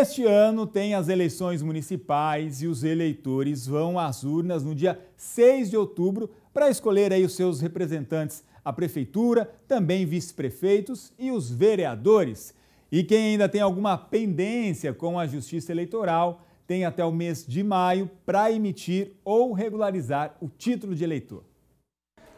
Este ano tem as eleições municipais e os eleitores vão às urnas no dia 6 de outubro para escolher aí os seus representantes a prefeitura, também vice-prefeitos e os vereadores. E quem ainda tem alguma pendência com a Justiça Eleitoral tem até o mês de maio para emitir ou regularizar o título de eleitor.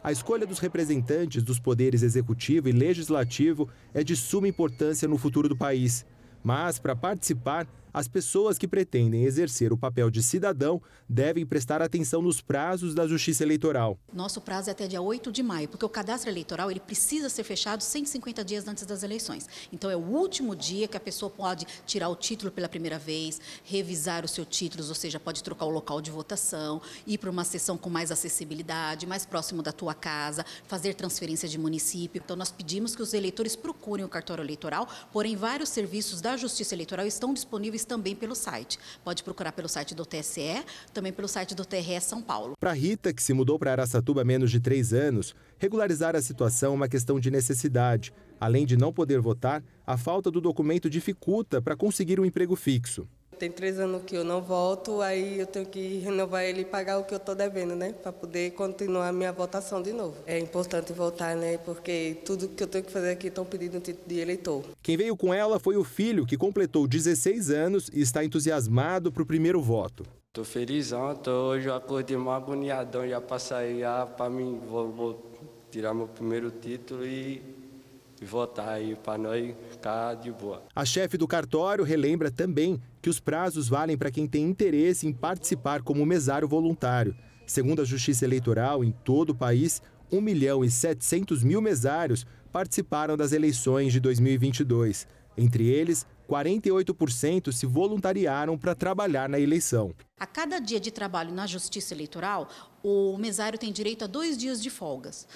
A escolha dos representantes dos poderes executivo e legislativo é de suma importância no futuro do país. Mas para participar, as pessoas que pretendem exercer o papel de cidadão devem prestar atenção nos prazos da Justiça Eleitoral. Nosso prazo é até dia 8 de maio, porque o cadastro eleitoral ele precisa ser fechado 150 dias antes das eleições. Então é o último dia que a pessoa pode tirar o título pela primeira vez, revisar os seus títulos, ou seja, pode trocar o local de votação, ir para uma sessão com mais acessibilidade, mais próximo da tua casa, fazer transferência de município. Então nós pedimos que os eleitores procurem o cartório eleitoral, porém vários serviços da Justiça Eleitoral estão disponíveis também pelo site. Pode procurar pelo site do TSE, também pelo site do TRE São Paulo. Para Rita, que se mudou para Aracatuba há menos de três anos, regularizar a situação é uma questão de necessidade. Além de não poder votar, a falta do documento dificulta para conseguir um emprego fixo tem três anos que eu não volto, aí eu tenho que renovar ele e pagar o que eu estou devendo, né? Para poder continuar a minha votação de novo. É importante voltar, né? Porque tudo que eu tenho que fazer aqui estão pedindo título de eleitor. Quem veio com ela foi o filho, que completou 16 anos e está entusiasmado para o primeiro voto. Tô felizão, tô, hoje eu acordei mó agoniadão já para sair, para mim, vou, vou tirar meu primeiro título e e votar aí para nós ficar de boa. A chefe do cartório relembra também que os prazos valem para quem tem interesse em participar como mesário voluntário. Segundo a Justiça Eleitoral, em todo o país, 1 milhão e 700 mil mesários participaram das eleições de 2022. Entre eles, 48% se voluntariaram para trabalhar na eleição. A cada dia de trabalho na Justiça Eleitoral, o mesário tem direito a dois dias de folgas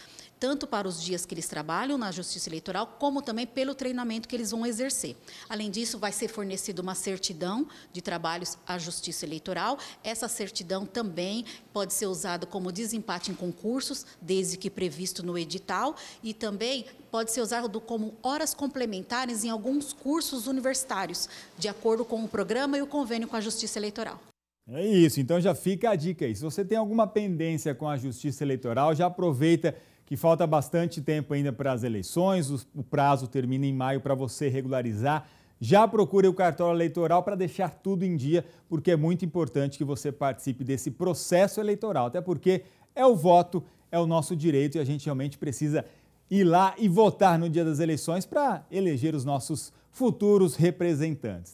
tanto para os dias que eles trabalham na Justiça Eleitoral, como também pelo treinamento que eles vão exercer. Além disso, vai ser fornecida uma certidão de trabalhos à Justiça Eleitoral. Essa certidão também pode ser usada como desempate em concursos, desde que previsto no edital, e também pode ser usado como horas complementares em alguns cursos universitários, de acordo com o programa e o convênio com a Justiça Eleitoral. É isso, então já fica a dica aí. Se você tem alguma pendência com a Justiça Eleitoral, já aproveita que falta bastante tempo ainda para as eleições, o prazo termina em maio para você regularizar. Já procure o cartório eleitoral para deixar tudo em dia, porque é muito importante que você participe desse processo eleitoral, até porque é o voto, é o nosso direito e a gente realmente precisa ir lá e votar no dia das eleições para eleger os nossos futuros representantes.